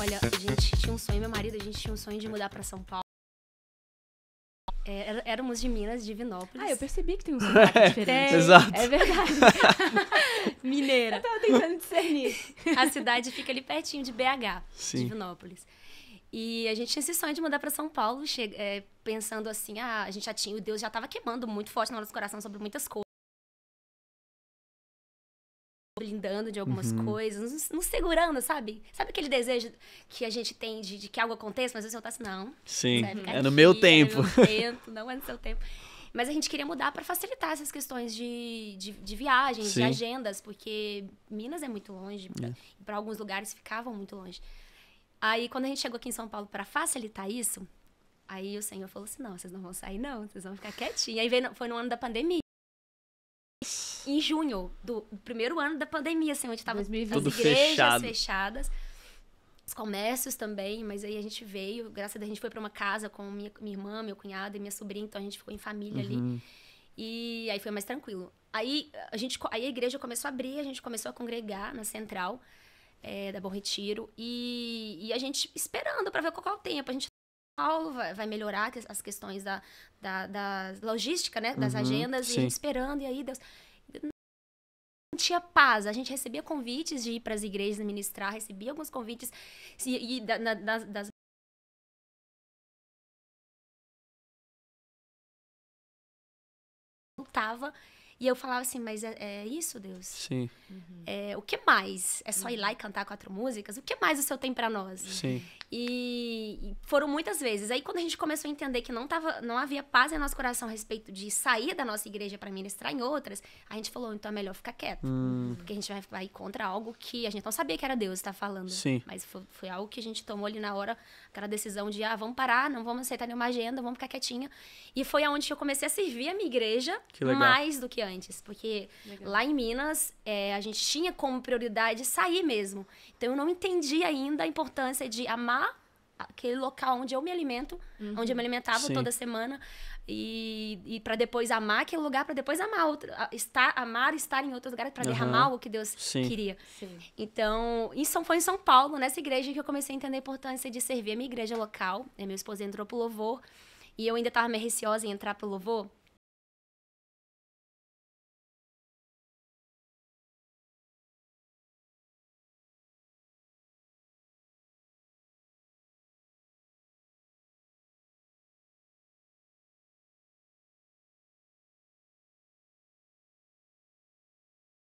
Olha, a gente tinha um sonho, meu marido, a gente tinha um sonho de mudar para São Paulo. É, éramos de Minas, de Vinópolis. Ah, eu percebi que tem um sotaque é, diferente. Exato. É verdade. Mineira. Eu tava tentando discernir. A cidade fica ali pertinho de BH, Sim. de Vinópolis. E a gente tinha esse sonho de mudar para São Paulo, é, pensando assim, ah, a gente já tinha, o Deus já estava queimando muito forte no nosso coração sobre muitas coisas. Blindando de algumas uhum. coisas, nos, nos, segurando, sabe? Sabe aquele desejo que a gente tem de, de que algo aconteça, mas às vezes eu tá assim, não. Sim, é aqui, no meu tempo. É no tempo, não é no seu tempo. Mas a gente queria mudar para facilitar essas questões de, de, de viagens, Sim. de agendas, porque Minas é muito longe, é. para alguns lugares ficavam muito longe. Aí, quando a gente chegou aqui em São Paulo para facilitar isso, aí o senhor falou assim: não, vocês não vão sair, não, vocês vão ficar quietinhos. Aí veio, foi no ano da pandemia. Em junho, do, do primeiro ano da pandemia, assim, onde estavam as igrejas fechado. fechadas, os comércios também, mas aí a gente veio, graças a Deus, a gente foi para uma casa com minha, minha irmã, meu cunhado e minha sobrinha, então a gente ficou em família uhum. ali. E aí foi mais tranquilo. Aí a, gente, aí a igreja começou a abrir, a gente começou a congregar na central é, da Bom Retiro. E, e a gente esperando para ver qual é o tempo. A gente tá vai, vai melhorar as questões da, da, da logística, né? Das uhum, agendas. Sim. E a gente esperando. E aí, Deus não tinha paz. A gente recebia convites de ir para as igrejas ministrar, recebia alguns convites e, e da, na, das, das lutava e eu falava assim, mas é, é isso, Deus? Sim. Uhum. É, o que mais? É só ir lá e uhum. cantar quatro músicas? O que mais o Senhor tem para nós? Sim. E, e, foram muitas vezes. Aí quando a gente começou a entender que não, tava, não havia paz em nosso coração a respeito de sair da nossa igreja para ministrar em outras, a gente falou, então é melhor ficar quieto. Hum. Porque a gente vai, vai contra algo que a gente não sabia que era Deus está falando. Sim. Mas foi, foi algo que a gente tomou ali na hora, aquela decisão de, ah, vamos parar, não vamos aceitar nenhuma agenda, vamos ficar quietinha. E foi aonde eu comecei a servir a minha igreja mais do que antes porque Legal. lá em Minas é, a gente tinha como prioridade sair mesmo. Então eu não entendi ainda a importância de amar aquele local onde eu me alimento, uhum. onde eu me alimentava Sim. toda semana e, e para depois amar aquele lugar, para depois amar outro, estar, amar estar em outro lugar para uhum. derramar o que Deus Sim. queria. Sim. Então, isso foi em São Paulo, nessa igreja que eu comecei a entender a importância de servir a minha igreja local. Meu esposo entrou pro louvor e eu ainda estava meio receosa em entrar pro louvor.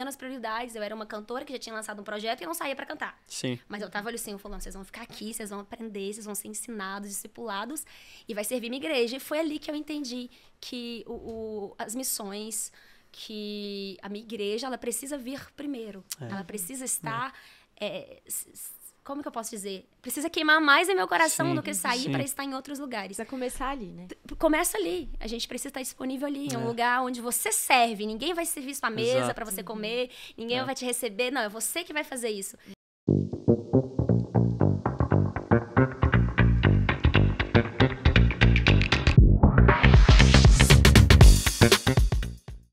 reajustando as prioridades. Eu era uma cantora que já tinha lançado um projeto e eu não saía para cantar. Sim. Mas eu tava ali assim, falando, vocês vão ficar aqui, vocês vão aprender, vocês vão ser ensinados, discipulados e vai servir minha igreja. E foi ali que eu entendi que o, o as missões, que a minha igreja, ela precisa vir primeiro. É. Ela precisa estar é. É, como que eu posso dizer? Precisa queimar mais meu coração sim, do que sair para estar em outros lugares. Precisa começar ali, né? Começa ali. A gente precisa estar disponível ali. É um lugar onde você serve. Ninguém vai servir sua mesa para você comer. Ninguém é. vai te receber. Não, é você que vai fazer isso.